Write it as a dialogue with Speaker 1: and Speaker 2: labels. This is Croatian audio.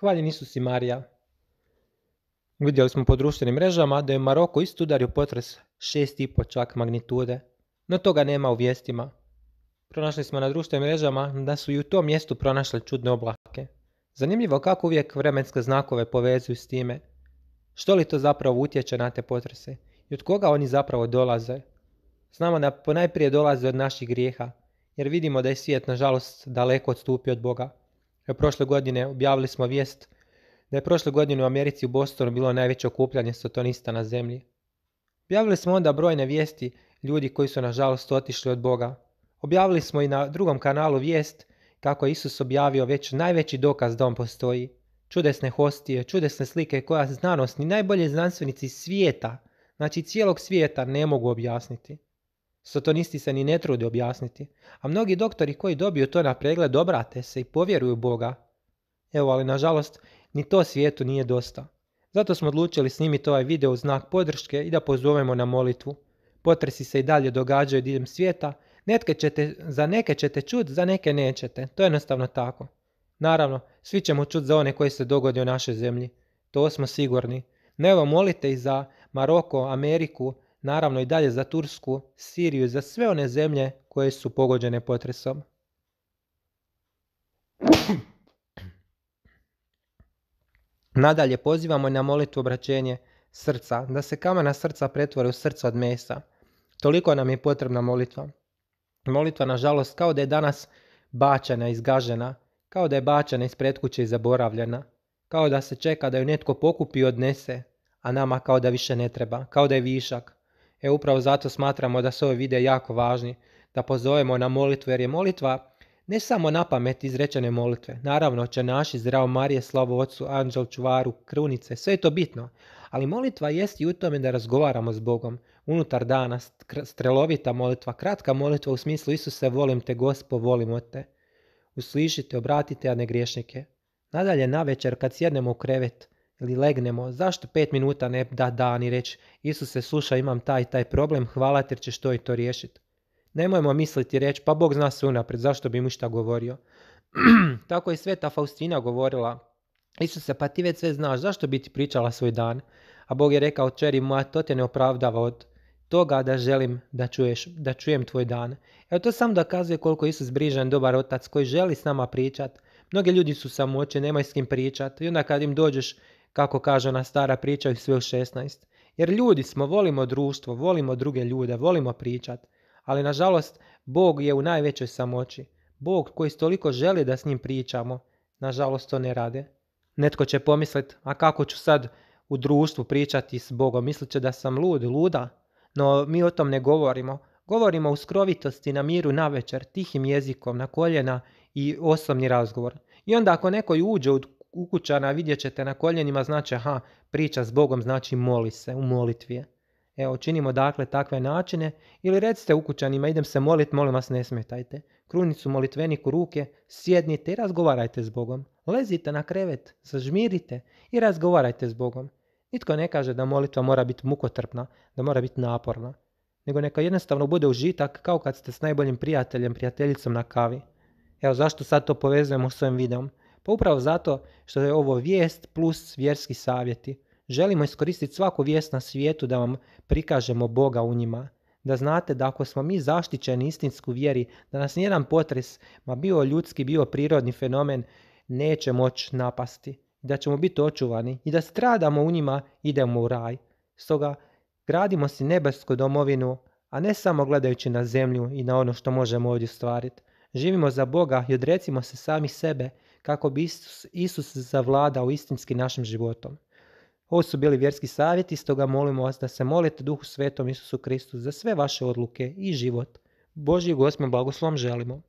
Speaker 1: Hvaljen Isus i Marija. Vidjeli smo po društvenim mrežama da je Maroko isto udario potres 6,5 čak magnitude, no toga nema u vijestima. Pronašli smo na društvenim mrežama da su i u tom mjestu pronašli čudne oblake. Zanimljivo kako uvijek vremenske znakove povezuju s time. Što li to zapravo utječe na te potrese i od koga oni zapravo dolaze? Znamo da ponajprije dolaze od naših grijeha, jer vidimo da je svijet nažalost daleko odstupio od Boga prošle godine objavili smo vijest da je prošle godine u Americi u Bostonu bilo najveće okupljanje sotonista na zemlji. Objavili smo onda brojne vijesti ljudi koji su nažalost otišli od Boga. Objavili smo i na drugom kanalu vijest kako je Isus objavio već najveći dokaz da on postoji. Čudesne hostije, čudesne slike koja znanost ni najbolji znanstvenici svijeta, znači cijelog svijeta, ne mogu objasniti sotonisti se ni ne trude objasniti, a mnogi doktori koji dobiju to na pregled obrate se i povjeruju Boga. Evo, ali nažalost, ni to svijetu nije dosta. Zato smo odlučili snimiti ovaj video u znak podrške i da pozovemo na molitvu. Potresi se i dalje događaju diljem svijeta, netke za neke ćete čut, za neke nećete, to je jednostavno tako. Naravno, svi ćemo čut za one koji se dogode u našoj zemlji, to smo sigurni. evo molite i za Maroko, Ameriku, naravno i dalje za Tursku, Siriju i za sve one zemlje koje su pogođene potresom. Nadalje pozivamo na molitvu obraćenje srca, da se kamena srca pretvore u srce od mesa. Toliko nam je potrebna molitva. Molitva, nažalost, kao da je danas bačena, izgažena, kao da je bačena iz pretkuće i zaboravljena, kao da se čeka da ju netko pokupi i odnese, a nama kao da više ne treba, kao da je višak, E upravo zato smatramo da su ove videe jako važni, da pozovemo na molitvu jer je molitva ne samo na pamet izrečene molitve. Naravno će naši zdravo Marije, slavo ocu, Anđel, Čuvaru, Krunice, sve je to bitno. Ali molitva jest i u tome da razgovaramo s Bogom. Unutar dana, strelovita molitva, kratka molitva u smislu Isuse, volim te, Gospo, volimo te. Uslišite, obratite, a ne griješnike. Nadalje, na večer, kad sjednemo u krevet, ili legnemo, zašto pet minuta ne da dan i reći Isuse sluša imam taj taj problem, hvala ti jer ćeš to i to riješiti. Nemojmo misliti i reći pa Bog zna se unaprijed, zašto bi mu šta govorio. Tako je sveta Faustina govorila, Isuse pa ti već sve znaš, zašto bi ti pričala svoj dan? A Bog je rekao, čeri moja, to te ne opravdava od toga da želim da, čuješ, da čujem tvoj dan. Evo to samo dokazuje koliko Isus brižan, dobar otac koji želi s nama pričat. Mnogi ljudi su samoće, nemaj s kim pričat i onda kad im dođeš kako kaže ona stara priča i sve u 16. Jer ljudi smo, volimo društvo, volimo druge ljude, volimo pričat. Ali nažalost, Bog je u najvećoj samoći. Bog koji toliko želi da s njim pričamo, nažalost to ne rade. Netko će pomislit, a kako ću sad u društvu pričati s Bogom, mislit će da sam lud, luda. No mi o tom ne govorimo. Govorimo u skrovitosti, na miru, na večer, tihim jezikom, na koljena i osobni razgovor. I onda ako neko uđe u ukućana vidjet ćete na koljenima, znači aha, priča s Bogom znači moli se, u molitvi Evo, činimo dakle takve načine ili recite ukućanima idem se molit, molim vas ne smetajte. Krunicu molitveniku ruke, sjednite i razgovarajte s Bogom. Lezite na krevet, zažmirite i razgovarajte s Bogom. Nitko ne kaže da molitva mora biti mukotrpna, da mora biti naporna, nego neka jednostavno bude užitak kao kad ste s najboljim prijateljem, prijateljicom na kavi. Evo zašto sad to povezujemo s ovim videom? Pa upravo zato što je ovo vijest plus vjerski savjeti. Želimo iskoristiti svaku vijest na svijetu da vam prikažemo Boga u njima. Da znate da ako smo mi zaštićeni istinsku vjeri, da nas nijedan potres, ma bio ljudski, bio prirodni fenomen, neće moći napasti. Da ćemo biti očuvani i da stradamo u njima, idemo u raj. Stoga, gradimo si nebesku domovinu, a ne samo gledajući na zemlju i na ono što možemo ovdje stvariti. Živimo za Boga i odrecimo se sami sebe kako bi Isus, Isus zavladao istinski našim životom. Ovo su bili vjerski savjeti, stoga molimo vas da se molite Duhu Svetom Isusu Kristu za sve vaše odluke i život. Božji Gospod blagoslov želimo.